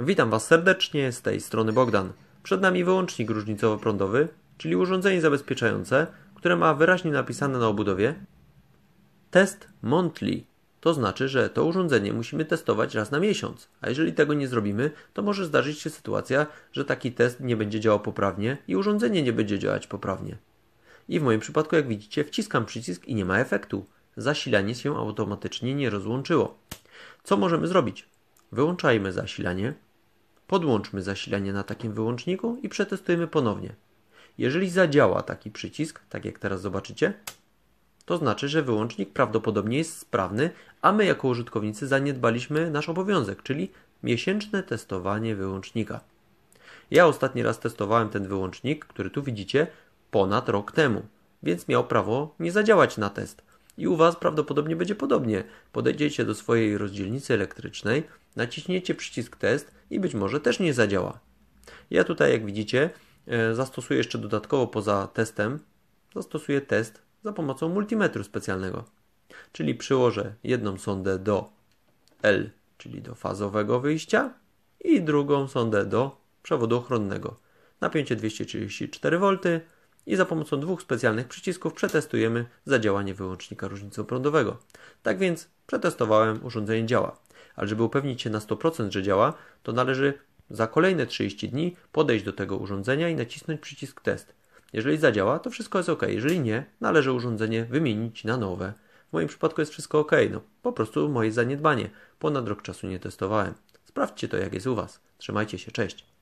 Witam Was serdecznie, z tej strony Bogdan. Przed nami wyłącznik różnicowo-prądowy, czyli urządzenie zabezpieczające, które ma wyraźnie napisane na obudowie test monthly. To znaczy, że to urządzenie musimy testować raz na miesiąc, a jeżeli tego nie zrobimy, to może zdarzyć się sytuacja, że taki test nie będzie działał poprawnie i urządzenie nie będzie działać poprawnie. I w moim przypadku, jak widzicie, wciskam przycisk i nie ma efektu. Zasilanie się automatycznie nie rozłączyło. Co możemy zrobić? Wyłączajmy zasilanie, Podłączmy zasilanie na takim wyłączniku i przetestujmy ponownie. Jeżeli zadziała taki przycisk, tak jak teraz zobaczycie, to znaczy, że wyłącznik prawdopodobnie jest sprawny, a my jako użytkownicy zaniedbaliśmy nasz obowiązek, czyli miesięczne testowanie wyłącznika. Ja ostatni raz testowałem ten wyłącznik, który tu widzicie, ponad rok temu, więc miał prawo nie zadziałać na test. I u Was prawdopodobnie będzie podobnie. Podejdziecie do swojej rozdzielnicy elektrycznej, naciśniecie przycisk test i być może też nie zadziała. Ja tutaj, jak widzicie, e, zastosuję jeszcze dodatkowo poza testem, zastosuję test za pomocą multimetru specjalnego. Czyli przyłożę jedną sondę do L, czyli do fazowego wyjścia i drugą sondę do przewodu ochronnego. Napięcie 234 V, i za pomocą dwóch specjalnych przycisków przetestujemy zadziałanie wyłącznika różnicoprądowego. Tak więc przetestowałem, urządzenie działa. Ale żeby upewnić się na 100%, że działa, to należy za kolejne 30 dni podejść do tego urządzenia i nacisnąć przycisk test. Jeżeli zadziała, to wszystko jest ok. Jeżeli nie, należy urządzenie wymienić na nowe. W moim przypadku jest wszystko ok, no po prostu moje zaniedbanie. Ponad rok czasu nie testowałem. Sprawdźcie to, jak jest u Was. Trzymajcie się, cześć.